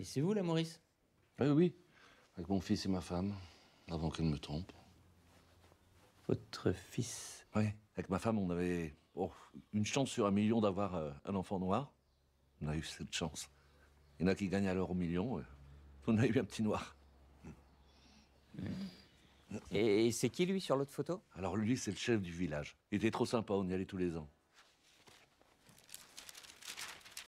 Et c'est vous, la Maurice Oui, eh oui. Avec mon fils et ma femme, avant qu'elle me trompe. Votre fils Oui. Avec ma femme, on avait oh, une chance sur un million d'avoir euh, un enfant noir. On a eu cette chance. Il y en a qui gagnent alors au million. Euh, on a eu un petit noir. Et c'est qui, lui, sur l'autre photo Alors, lui, c'est le chef du village. Il était trop sympa, on y allait tous les ans.